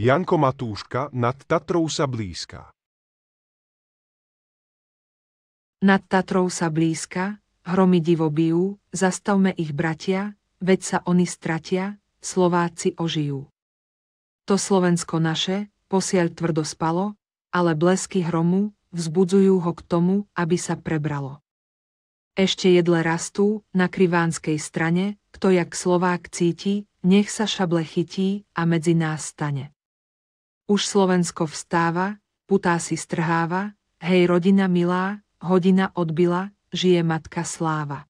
Janko Matúška nad Tatrou sa blízka. Nad Tatrou sa blízka, hromy divo bijú, zastavme ich bratia, veď sa oni stratia, Slováci ožijú. To Slovensko naše, posiaľ tvrdo spalo, ale blesky hromu, vzbudzujú ho k tomu, aby sa prebralo. Ešte jedle rastú, na krivánskej strane, kto jak Slovák cíti, nech sa šable chytí a medzi nás stane. Už Slovensko vstáva, putá si strháva, hej rodina milá, hodina odbila, žije matka sláva.